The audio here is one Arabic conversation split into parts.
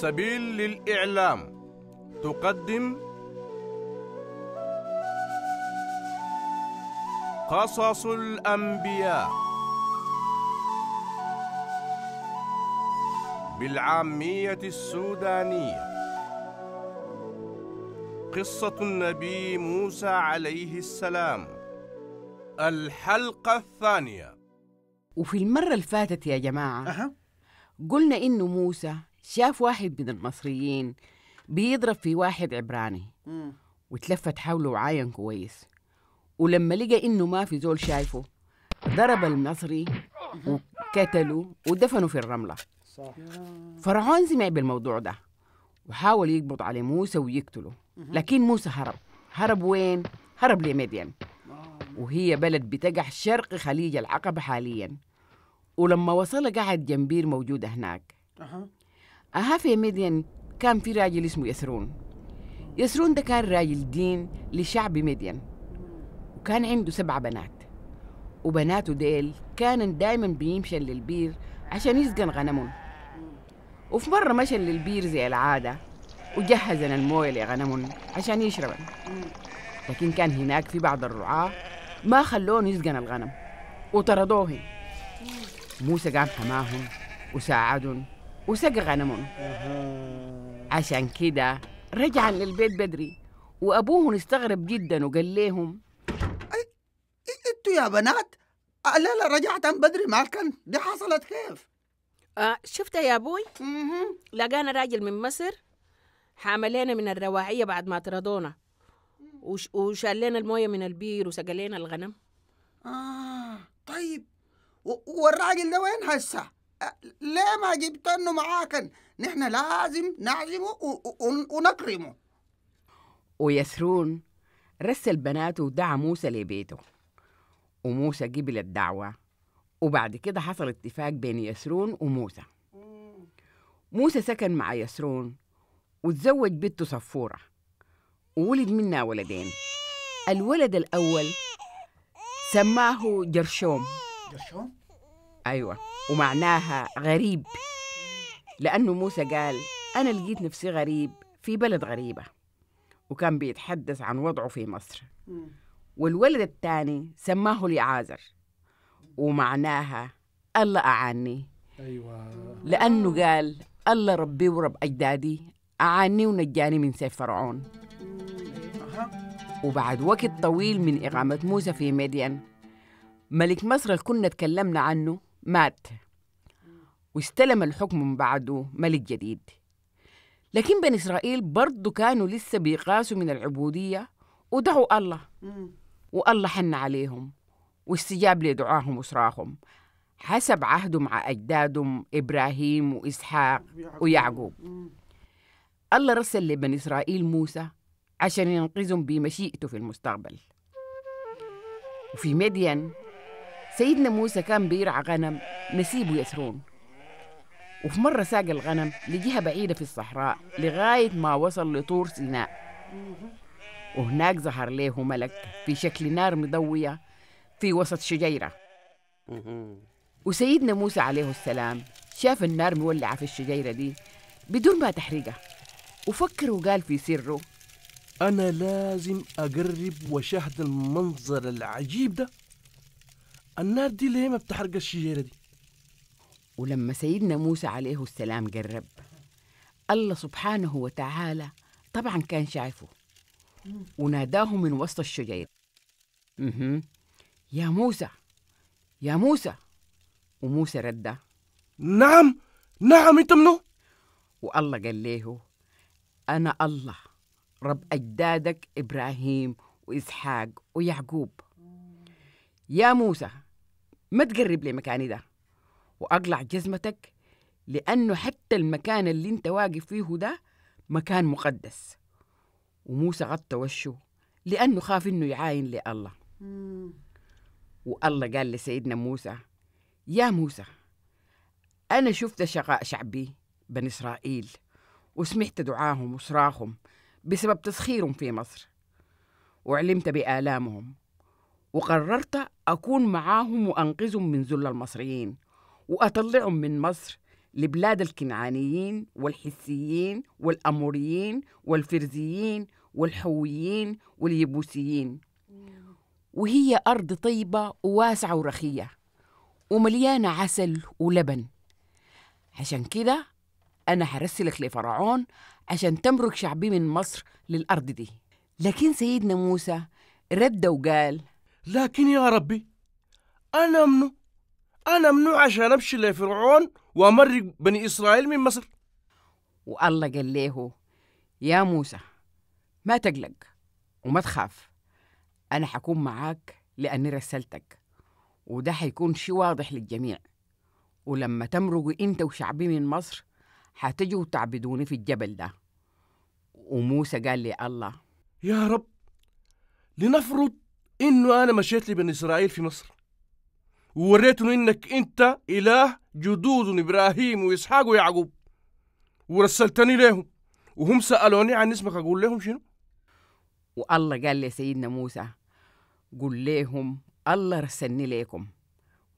سبيل للإعلام تقدم قصص الأنبياء بالعامية السودانية قصة النبي موسى عليه السلام الحلقة الثانية وفي المرة اللي فاتت يا جماعة أه. قلنا إنه موسى شاف واحد من المصريين بيضرب في واحد عبراني وتلفت حوله وعاين كويس ولما لقى إنه ما في زول شايفه ضرب المصري وقتلوا ودفنوا في الرملة صح. فرعون سمع بالموضوع ده وحاول يقبض على موسى ويقتله لكن موسى هرب هرب وين؟ هرب لمدين آه. وهي بلد بتقع شرق خليج العقبة حاليا ولما وصل قعد جنبير موجودة هناك أها في مدين كان في راجل اسمه يسرون يسرون ده كان راجل دين لشعب مدين وكان عنده سبع بنات وبناته ديل كان دايما بيمشن للبير عشان يسقن غنمهم وفي مرة مشى للبير زي العادة وجهزن الموية لغنمهم عشان يشربن لكن كان هناك في بعض الرعاة ما خلوهم يسقن الغنم وطردوهم موسى قام حماهم وساعدهم وسقى غنمهم عشان كده رجعا للبيت بدري وأبوهم استغرب جدا وقال لهم انتوا يا بنات آه، لا لا رجعت عن بدري كان دي حصلت كيف آه شفت يا أبوي لقانا راجل من مصر حاملينا من الرواعية بعد ما طردونا وش... وشالينا الموية من البير وسقلينا الغنم آه طيب والراجل ده وين هسه؟ ليه ما جبتنه معاك نحن لازم نعزمه ونكرمه ويسرون رسل بناته ودعا موسى لبيته وموسى قبل الدعوة وبعد كده حصل اتفاق بين يسرون وموسى موسى سكن مع يسرون وتزوج بنته صفورة وولد منها ولدين الولد الأول سماه جرشوم جرشوم؟ أيوة ومعناها غريب لأنه موسى قال أنا لقيت نفسي غريب في بلد غريبة وكان بيتحدث عن وضعه في مصر والولد الثاني سماه لعازر ومعناها الله أعاني أيوة لأنه قال الله ربي ورب أجدادي أعاني ونجاني من سيف فرعون وبعد وقت طويل من إقامة موسى في ميديان ملك مصر اللي كنا تكلمنا عنه مات واستلم الحكم من بعده ملك جديد لكن بني إسرائيل برضه كانوا لسه بيقاسوا من العبودية ودعوا الله والله حن عليهم واستجاب لدعاهم وصراخهم حسب عهده مع أجدادهم إبراهيم وإسحاق ويعقوب الله رسل لبني إسرائيل موسى عشان ينقذهم بمشيئته في المستقبل وفي مدين سيدنا موسى كان بيرعى غنم نسيبه يسرون وفي مرة ساق الغنم لجهة بعيدة في الصحراء لغاية ما وصل لطور سيناء وهناك ظهر له ملك في شكل نار مضوية في وسط شجيرة وسيدنا موسى عليه السلام شاف النار مولعة في الشجيرة دي بدون ما تحرقها وفكر وقال في سره أنا لازم أقرب وشاهد المنظر العجيب ده النار دي ليه ما بتحرق الشجيرة دي ولما سيدنا موسى عليه السلام جرب الله سبحانه وتعالى طبعا كان شايفه وناداه من وسط الشجيرة يا موسى يا موسى وموسى رد نعم نعم انت منو والله قال له انا الله رب اجدادك ابراهيم واسحاق ويعقوب يا موسى ما تقرب لي مكاني ده وأقلع جزمتك لأنه حتى المكان اللي أنت واقف فيه ده مكان مقدس وموسى غطى وشه لأنه خاف إنه يعاين لله والله قال لسيدنا موسى يا موسى أنا شفت شقاء شعبي بني إسرائيل وسمعت دعاهم وصراخهم بسبب تسخيرهم في مصر وعلمت بآلامهم وقررت أكون معاهم وأنقذهم من ذل المصريين وأطلعهم من مصر لبلاد الكنعانيين والحسيين والأموريين والفرزيين والحويين واليبوسيين وهي أرض طيبة وواسعة ورخية ومليانة عسل ولبن عشان كده أنا هرسلك لفرعون عشان تمرك شعبي من مصر للأرض دي لكن سيدنا موسى رد وقال لكن يا ربي أنا منو أنا منو عشان أمشي لفرعون وأمرق بني إسرائيل من مصر والله قال له يا موسى ما تقلق وما تخاف أنا حكون معاك لأني رسلتك وده حيكون شي واضح للجميع ولما تمرقوا أنت وشعبي من مصر حتجوا تعبدوني في الجبل ده وموسى قال لي الله يا رب لنفرض انه انا مشيت لبني اسرائيل في مصر ووريتهم انك انت اله جدود ابراهيم واسحاق ويعقوب ورسلتني لهم وهم سالوني عن اسمك اقول لهم شنو والله قال لسيدنا موسى قل لهم الله رسلني لكم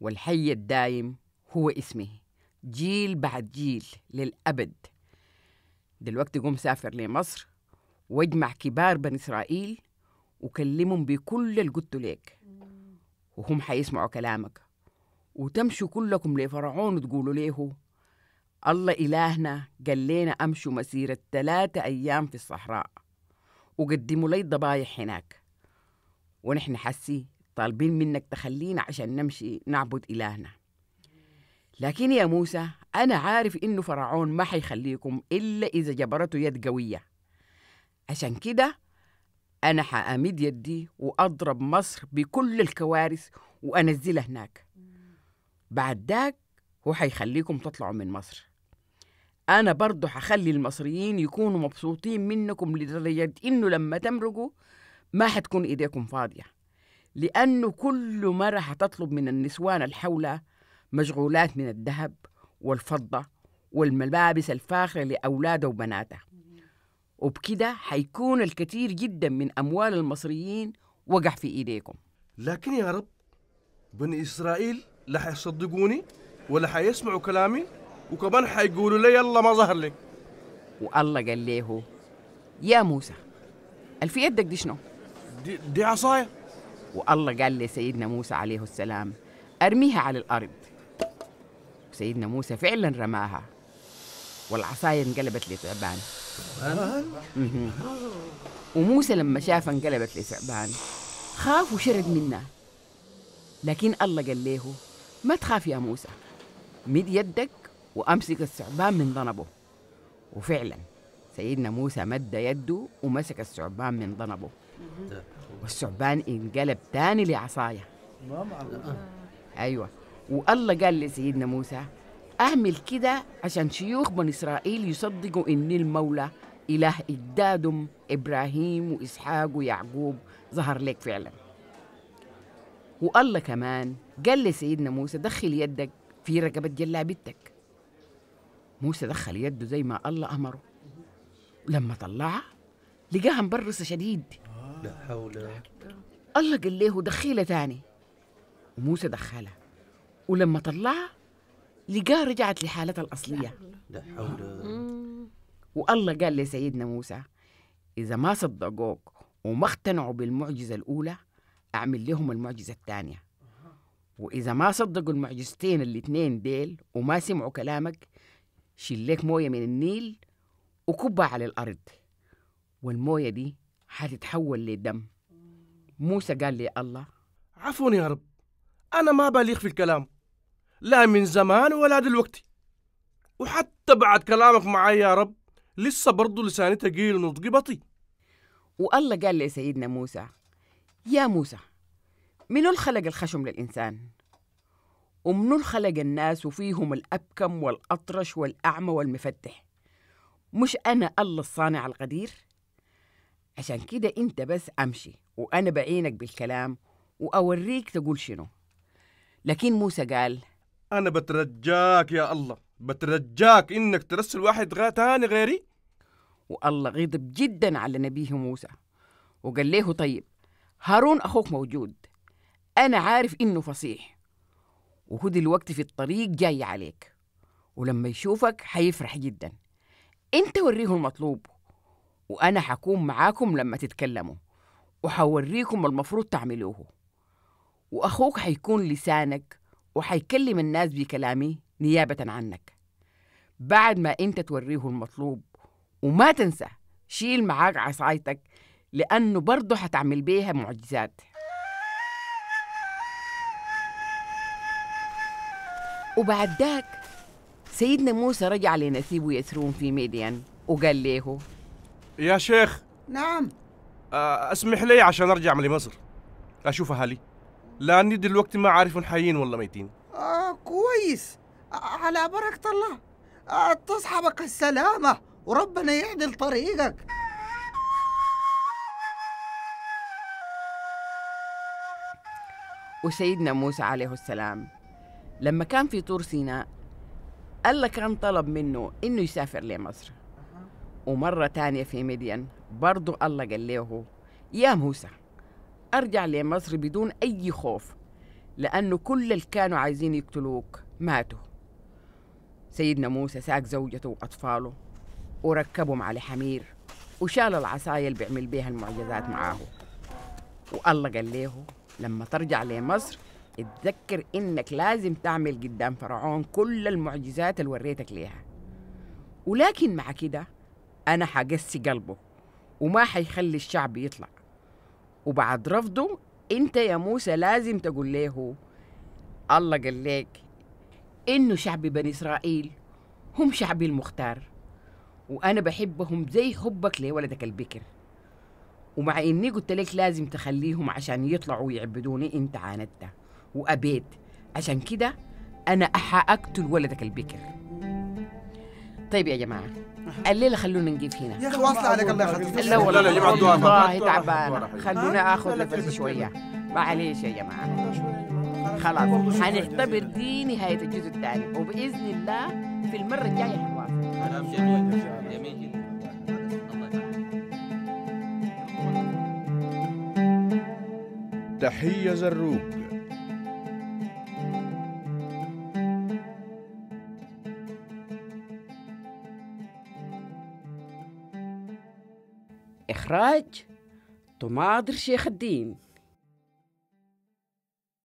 والحي الدايم هو اسمه جيل بعد جيل للأبد دلوقتي قوم سافر لمصر واجمع كبار بني إسرائيل وكلمهم بكل الجد ليك وهم حيسمعوا كلامك وتمشوا كلكم لفرعون وتقولوا ليه الله إلهنا قال لنا أمشوا مسيرة ثلاثة أيام في الصحراء وقدموا لي الضبايح هناك ونحن حسي طالبين منك تخلينا عشان نمشي نعبد إلهنا لكن يا موسى أنا عارف إنه فرعون ما حيخليكم إلا إذا جبرته يد قوية عشان كده أنا حأمد يدي وأضرب مصر بكل الكوارث وأنزلها هناك بعد ذاك هو حيخليكم تطلعوا من مصر أنا برضه حخلي المصريين يكونوا مبسوطين منكم لدرجة إنه لما تمرقوا ما حتكون إيديكم فاضية لأنه كل مرة حتطلب من النسوان الحولة مشغولات من الذهب والفضة والملابس الفاخرة لأولاده وبناته وبكده حيكون الكثير جدا من أموال المصريين وقع في إيديكم لكن يا رب بني إسرائيل لا حيصدقوني ولا حيسمعوا كلامي وكمان حيقولوا لي يلا ما ظهر لك والله قال له يا موسى الفي يدك دي شنو؟ دي, دي عصاية والله قال لسيدنا موسى عليه السلام أرميها على الأرض سيدنا موسى فعلا رماها والعصاية انقلبت لتعبان وموسى لما شاف انقلبت لثعبان خاف وشرد منها لكن الله قال له ما تخاف يا موسى مد يدك وامسك الثعبان من ضنبه وفعلا سيدنا موسى مد يده ومسك الثعبان من ضنبه والثعبان انقلب تاني لعصايه ايوه والله قال لسيدنا موسى أعمل كده عشان شيوخ بني إسرائيل يصدقوا إن المولى إله أجدادهم إبراهيم وإسحاق ويعقوب ظهر لك فعلا والله كمان قال لسيدنا موسى دخل يدك في رقبة جلابتك موسى دخل يده زي ما الله أمره لما طلعها لقاها مبرصة شديد لا حول الله قال له دخيلة تاني وموسى دخلها ولما طلعها لقاه رجعت لحالتها الأصلية لا حول والله قال لسيدنا موسى إذا ما صدقوك وما اقتنعوا بالمعجزة الأولى أعمل لهم المعجزة الثانية وإذا ما صدقوا المعجزتين الاثنين ديل وما سمعوا كلامك شيل لك موية من النيل وكبها على الأرض والموية دي حتتحول لدم موسى قال لي الله عفوا يا رب أنا ما بليغ في الكلام لا من زمان ولا دلوقتي وحتى بعد كلامك معي يا رب لسه برضه لساني تقيل ونطقي بطيء والله قال لي سيدنا موسى يا موسى منو الخلق الخشم للإنسان؟ ومنو خلق الناس وفيهم الأبكم والأطرش والأعمى والمفتح مش أنا الله الصانع القدير؟ عشان كده أنت بس أمشي وأنا بعينك بالكلام وأوريك تقول شنو لكن موسى قال أنا بترجاك يا الله بترجاك إنك ترسل واحد غا تاني غيري والله غضب جدا على نبيه موسى وقال له طيب هارون أخوك موجود أنا عارف إنه فصيح وخد الوقت في الطريق جاي عليك ولما يشوفك حيفرح جدا انت وريه المطلوب وأنا حكون معاكم لما تتكلموا وحوريكم المفروض تعملوه وأخوك حيكون لسانك وحيكلم الناس بكلامي نيابة عنك بعد ما أنت توريه المطلوب وما تنسى شيل معاك عصايتك لأنه برضه حتعمل بيها معجزات وبعد ذاك سيدنا موسى رجع لنسيب يثرون في ميديان وقال له يا شيخ نعم آه، أسمح لي عشان أرجع لمصر أشوف أهلي لاني دلوقتي ما عارف حيين ولا ميتين آه كويس آه، على بركة الله آه تصحبك السلامة وربنا يعدل طريقك وسيدنا موسى عليه السلام لما كان في طور سيناء الله كان طلب منه إنه يسافر لمصر ومرة تانية في مدين برضو الله قال له يا موسى أرجع لمصر بدون أي خوف لأنه كل اللي كانوا عايزين يقتلوك ماتوا سيدنا موسى ساق زوجته وأطفاله وركبهم على حمير وشال العصاية اللي بيعمل بيها المعجزات معاه والله قال له لما ترجع لمصر اتذكر انك لازم تعمل قدام فرعون كل المعجزات اللي وريتك ليها ولكن مع كده انا حقسي قلبه وما حيخلي الشعب يطلع وبعد رفضه انت يا موسى لازم تقول له الله قال لك انه شعب بني اسرائيل هم شعبي المختار وانا بحبهم زي حبك لولدك البكر ومع اني قلت لك لازم تخليهم عشان يطلعوا يعبدوني انت عاندت وابيت عشان كده انا احا اقتل ولدك البكر طيب يا جماعه الليله خلونا نجيب هنا يا اخي واصله عليك الله يخليك لا والله لا جماعه الدعاء والله تعبانه خلونا اخذ نفس شويه معليش يا جماعه خلاص هنختبر دي نهايه الجزء الثاني وباذن الله في المره الجايه حنواصل كلام جميل جميل جدا تحية زروب إخراج طماطر شيخ الدين